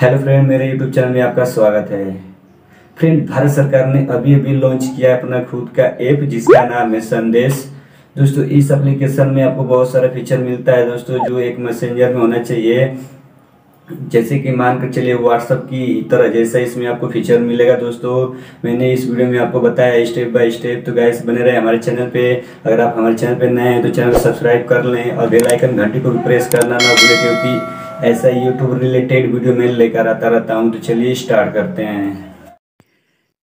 hello friend मेरे YouTube channel में आपका स्वागत है फ्रेंड भारत सरकार ने अभी अभी लॉन्च किया है अपना खुद का ऐप जिसका नाम है संदेश दोस्तों इस एप्लीकेशन में आपको बहुत सारा फीचर मिलता है दोस्तों जो एक मैसेंजर में होना चाहिए जैसे कि मानकर चलिए व्हाट्सअप की तरह जैसा इसमें आपको फीचर मिलेगा दोस्तों मैंने इस वीडियो में आपको बताया स्टेप बाय स्टेप तो गैस बने रहे हमारे चैनल पे अगर आप हमारे चैनल पे नए हैं तो चैनल सब्सक्राइब कर लें और बेल आइकन घंटी को भी प्रेस करना ना भूलें क्योंकि ऐसा यूट्यूब रिलेटेड वीडियो मैं लेकर आता रहता हूँ तो चलिए स्टार्ट करते हैं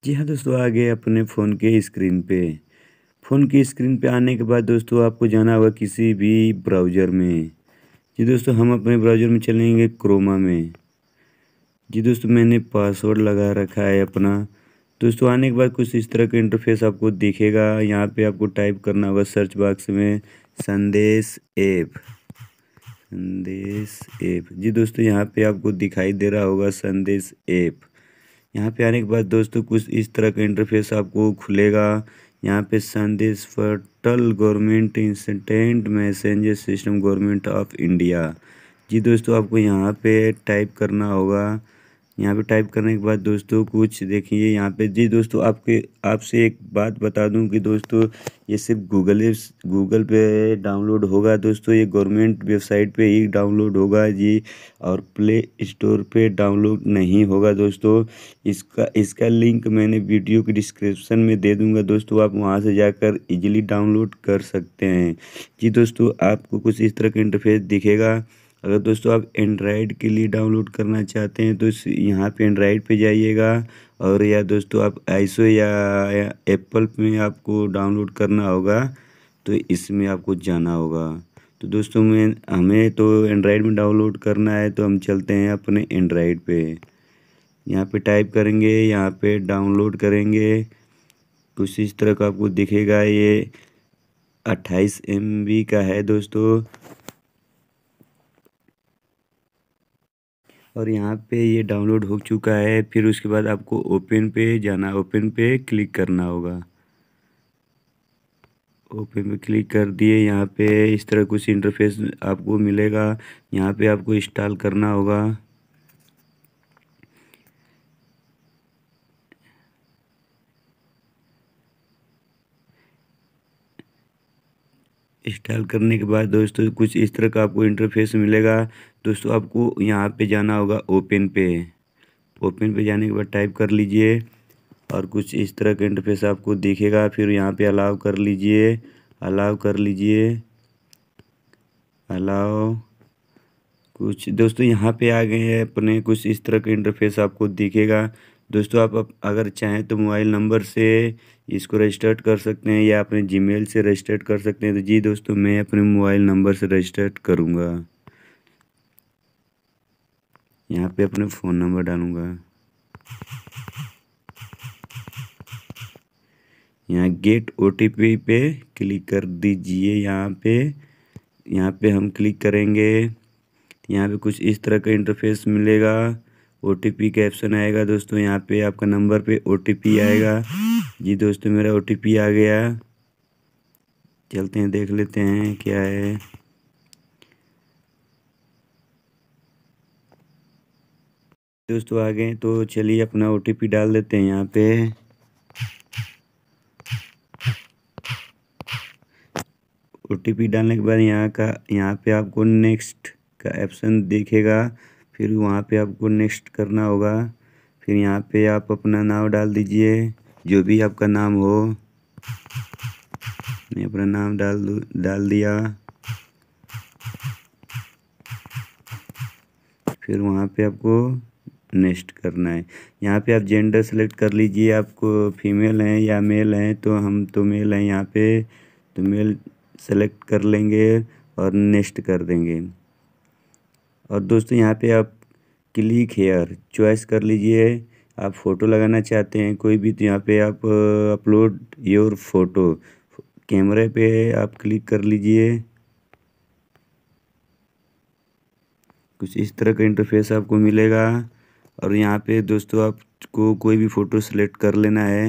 जी हाँ दोस्तों आ गए अपने फ़ोन के स्क्रीन पे फ़ोन की स्क्रीन पे आने के बाद दोस्तों आपको जाना होगा किसी भी ब्राउज़र में जी दोस्तों हम अपने ब्राउज़र में चलेंगे क्रोमा में जी दोस्तों मैंने पासवर्ड लगा रखा है अपना दोस्तों आने के बाद कुछ इस तरह का इंटरफेस आपको दिखेगा यहाँ पे आपको टाइप करना होगा सर्च बॉक्स में संदेश ऐप संदेश ऐप जी दोस्तों यहाँ पे आपको दिखाई दे रहा होगा संदेश ऐप यहाँ पे आने के बाद दोस्तों कुछ इस तरह का इंटरफेस आपको खुलेगा यहाँ पे संदेश फर्टल government instant messenger system government of India जी दोस्तों आपको यहाँ पे टाइप करना होगा यहाँ पे टाइप करने के बाद दोस्तों कुछ देखिए यहाँ पे जी दोस्तों आपके आपसे एक बात बता दूं कि दोस्तों ये सिर्फ गूगल गूगल पे डाउनलोड होगा दोस्तों ये गवर्नमेंट वेबसाइट पे ही डाउनलोड होगा जी और प्ले स्टोर पे डाउनलोड नहीं होगा दोस्तों इसका इसका लिंक मैंने वीडियो के डिस्क्रिप्सन में दे दूँगा दोस्तों आप वहाँ से जाकर ईजिली डाउनलोड कर सकते हैं जी दोस्तों आपको कुछ इस तरह का इंटरफेस दिखेगा अगर दोस्तों आप एंड्राइड के लिए डाउनलोड करना चाहते हैं तो इस यहाँ पे एंड्राइड पे जाइएगा और या दोस्तों आप आईसो या, या एप्पल में आपको डाउनलोड करना होगा तो इसमें आपको जाना होगा तो दोस्तों मैं हमें तो एंड्राइड में डाउनलोड करना है तो हम चलते हैं अपने एंड्राइड पे यहाँ पे टाइप करेंगे यहाँ पे डाउनलोड करेंगे कुछ इस तरह का आपको दिखेगा ये अट्ठाईस एम का है दोस्तों और यहाँ पे ये डाउनलोड हो चुका है फिर उसके बाद आपको ओपन पे जाना ओपन पे क्लिक करना होगा ओपन पे क्लिक कर दिए यहाँ पे इस तरह कुछ इंटरफेस आपको मिलेगा यहाँ पे आपको इंस्टॉल करना होगा इंस्टॉल करने के बाद दोस्तों कुछ इस तरह का आपको इंटरफेस मिलेगा दोस्तों आपको यहाँ पे जाना होगा ओपन पे ओपन पे जाने के बाद टाइप कर लीजिए और कुछ इस तरह का इंटरफेस आपको दिखेगा फिर यहाँ पे अलाउ कर लीजिए अलाउ कर लीजिए अलाउ कुछ दोस्तों यहाँ पे आ गए हैं अपने कुछ इस तरह का इंटरफेस आपको दिखेगा दोस्तों आप, अगर चाहें तो मोबाइल नंबर से इसको रजिस्टर्ड कर सकते हैं या अपने जीमेल से रजिस्टर्ड कर सकते हैं तो जी दोस्तों मैं अपने मोबाइल नंबर से रजिस्टर्ड करूँगा यहाँ पे अपने फ़ोन नंबर डालूँगा यहाँ गेट ओ पे क्लिक कर दीजिए यहाँ पे यहाँ पे हम क्लिक करेंगे यहाँ पे कुछ इस तरह का इंटरफेस मिलेगा ओ का ऑप्शन आएगा दोस्तों यहाँ पे आपका नंबर पे ओ आएगा जी दोस्तों मेरा ओ आ गया चलते हैं देख लेते हैं क्या है दोस्तों आ गए तो चलिए अपना ओ डाल देते हैं यहाँ पे ओ डालने के बाद यहाँ का यहाँ पे आपको नेक्स्ट का ऑप्शन देखेगा फिर वहाँ पे आपको नेक्स्ट करना होगा फिर यहाँ पे आप अपना नाम डाल दीजिए जो भी आपका नाम हो मैं अपना नाम डाल डाल दिया फिर वहाँ पे आपको नेक्स्ट करना है यहाँ पे आप जेंडर सेलेक्ट कर लीजिए आपको फीमेल हैं या मेल हैं तो हम तो मेल हैं यहाँ पे तो मेल सेलेक्ट कर लेंगे और नेक्स्ट कर देंगे और दोस्तों यहाँ पे आप क्लिक हेयर चॉइस कर लीजिए आप फ़ोटो लगाना चाहते हैं कोई भी तो यहाँ पे आप अपलोड योर फोटो कैमरे पे आप क्लिक कर लीजिए कुछ इस तरह का इंटरफेस आपको मिलेगा और यहाँ पे दोस्तों आपको कोई भी फ़ोटो सेलेक्ट कर लेना है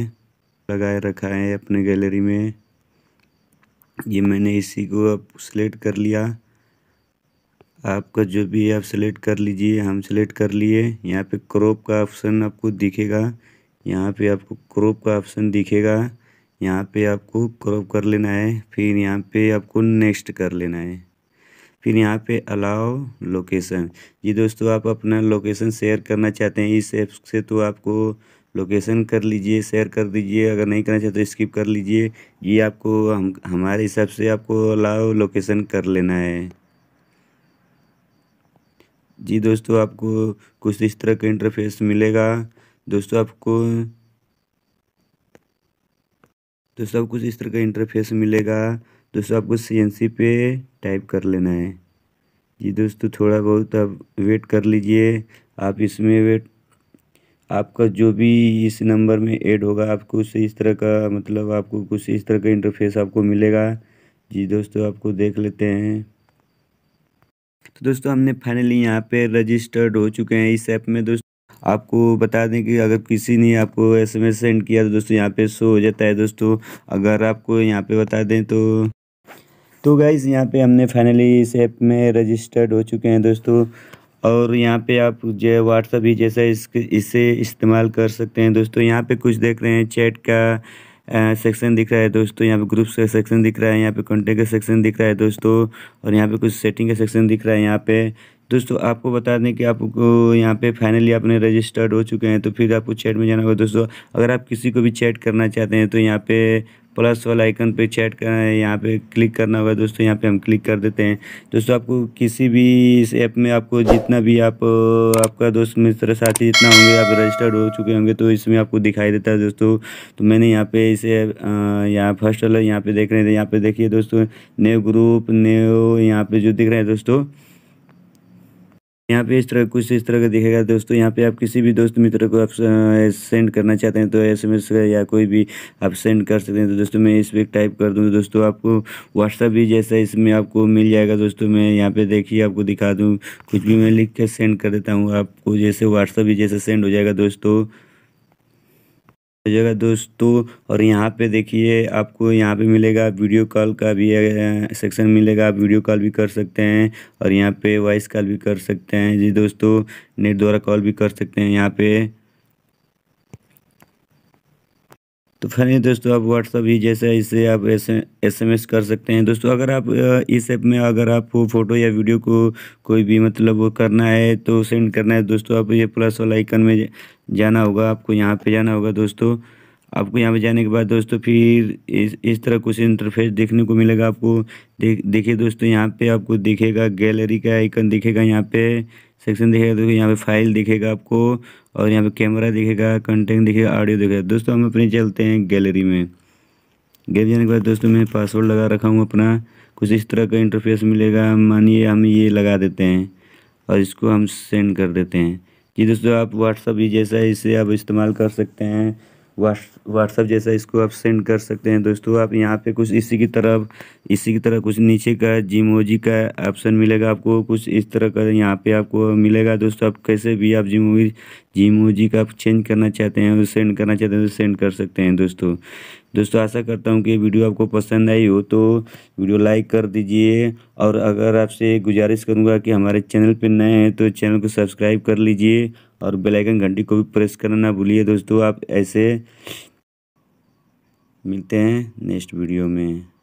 लगाए रखा है अपने गैलरी में ये मैंने इसी को अब सेलेक्ट कर लिया आपका जो भी आप सेलेक्ट कर लीजिए हम सेलेक्ट कर लिए यहाँ पे क्रॉप का ऑप्शन आपको दिखेगा यहाँ पे आपको क्रॉप का ऑप्शन दिखेगा यहाँ पे आपको क्रॉप कर लेना है फिर यहाँ पे आपको नेक्स्ट कर लेना है फिर यहाँ पे अलाउ लोकेशन जी दोस्तों आप अपना लोकेशन शेयर करना चाहते हैं इस ऐप से तो आपको लोकेशन कर लीजिए शेयर कर दीजिए अगर नहीं करना चाहते तो स्किप कर लीजिए ये आपको हम हमारे हिसाब से आपको अलाउ लोकेशन कर लेना है जी दोस्तों आपको कुछ इस तरह का इंटरफेस मिलेगा दोस्तों आपको दोस्तों आपको कुछ इस तरह का इंटरफेस मिलेगा दोस्तों आपको सी पे टाइप कर लेना है जी दोस्तों थोड़ा बहुत आप वेट कर लीजिए आप इसमें वेट आपका जो भी इस नंबर में ऐड होगा आपको उससे इस तरह का मतलब आपको कुछ इस तरह का इंटरफेस आपको मिलेगा जी दोस्तों आपको देख लेते हैं तो दोस्तों हमने फाइनली यहाँ पे रजिस्टर्ड हो चुके हैं इस ऐप में दोस्तों आपको बता दें कि अगर किसी ने आपको एस एम एस सेंड किया तो दोस्तों यहाँ पे शो हो जाता है दोस्तों अगर आपको यहाँ पे बता दें तो तो गाइज़ यहाँ पे हमने फाइनली इस ऐप में रजिस्टर्ड हो चुके हैं दोस्तों और यहाँ पे आप जो है व्हाट्सअप ही जैसा इसके इसे इस्तेमाल कर सकते हैं दोस्तों यहाँ पे कुछ देख रहे हैं चैट का सेक्शन दिख रहा है दोस्तों यहाँ पे ग्रुप्स का सेक्शन दिख रहा है यहाँ पे कंटेंट का सेक्शन दिख रहा है दोस्तों और यहाँ पे कुछ सेटिंग का सेक्शन दिख रहा है यहाँ पे दोस्तों आपको बता दें कि आपको यहाँ पे फाइनली आपने रजिस्टर्ड हो चुके हैं तो फिर आपको चैट में जाना होगा दोस्तों अगर आप किसी को भी चैट करना चाहते हैं तो यहाँ पे प्लस वाला आइकन पे चैट करना है यहाँ पे क्लिक करना होगा दोस्तों यहाँ पे हम क्लिक कर देते हैं दोस्तों आपको किसी भी इस ऐप में आपको जितना भी आप आपका दोस्त मित्र साथी जितना होंगे आप रजिस्टर्ड हो चुके होंगे तो इसमें आपको दिखाई देता है दोस्तों तो मैंने यहाँ पे इसे यहाँ फर्स्ट वाला यहाँ पे देख रहे थे यहाँ पे देखिए दोस्तों न्यू ग्रुप न्यू यहाँ पे जो दिख रहे हैं दोस्तों यहाँ पे इस तरह कुछ इस तरह का दिखेगा दोस्तों यहाँ पे आप किसी भी दोस्त मित्र को आप सेंड करना चाहते हैं तो एसएमएस या कोई भी आप सेंड कर सकते हैं तो दोस्तों मैं इस पर टाइप कर दूँ दोस्तों आपको व्हाट्सअप भी जैसा इसमें आपको मिल जाएगा दोस्तों मैं यहाँ पे देखिए आपको दिखा दूँ कुछ भी मैं लिख कर सेंड कर देता हूँ आपको जैसे व्हाट्सअप भी जैसा सेंड हो जाएगा दोस्तों जगह दोस्तों और यहाँ पे देखिए आपको यहाँ पे मिलेगा वीडियो कॉल का भी सेक्शन मिलेगा आप वीडियो कॉल भी कर सकते हैं और यहाँ पे वॉइस कॉल भी कर सकते हैं जी दोस्तों नेट द्वारा कॉल भी कर सकते हैं यहाँ पे तो फिर दोस्तों आप व्हाट्सअप ही जैसा इसे आप एस एम एस कर सकते हैं दोस्तों अगर आप इस ऐप में अगर आपको फ़ोटो या वीडियो को कोई भी मतलब वो करना है तो सेंड करना है दोस्तों आप ये प्लस वाला आइकन में जाना होगा आपको यहाँ पे जाना होगा दोस्तों आपको यहाँ पे जाने के बाद दोस्तों फिर इस इस तरह कुछ इंटरफेस देखने को मिलेगा आपको देख देखिए दोस्तों यहाँ पे आपको दिखेगा गैलरी का आइकन दिखेगा यहाँ पे सेक्शन दिखेगा दोस्तों यहाँ पे फाइल दिखेगा आपको और यहाँ पे कैमरा दिखेगा कंटेंट दिखेगा ऑडियो दिखेगा दोस्तों हम अपने चलते हैं गैलरी में गैलरी जाने के बाद दोस्तों मैं पासवर्ड लगा रखा हूँ अपना कुछ इस तरह का इंटरफेस मिलेगा मानिए हम ये लगा देते हैं और इसको हम सेंड कर देते हैं जी दोस्तों आप व्हाट्सअप भी जैसा है इसे आप इस्तेमाल कर सकते हैं व्हाट्सअप जैसा इसको आप सेंड कर सकते हैं दोस्तों आप यहाँ पे कुछ इसी की तरफ इसी की तरह कुछ नीचे का जिमोजी का ऑप्शन मिलेगा आपको कुछ इस तरह का यहाँ पे आपको मिलेगा दोस्तों आप कैसे भी आप जिमो जिमोजी का आप चेंज करना चाहते हैं सेंड करना चाहते हैं तो सेंड कर सकते हैं दोस्तों दोस्तों आशा करता हूँ कि वीडियो आपको पसंद आई हो तो वीडियो लाइक कर दीजिए और अगर आपसे गुजारिश करूँगा कि हमारे चैनल पर नए हैं तो चैनल को सब्सक्राइब कर लीजिए और बेलाइकन घंटी को भी प्रेस करना ना भूलिए दोस्तों आप ऐसे मिलते हैं नेक्स्ट वीडियो में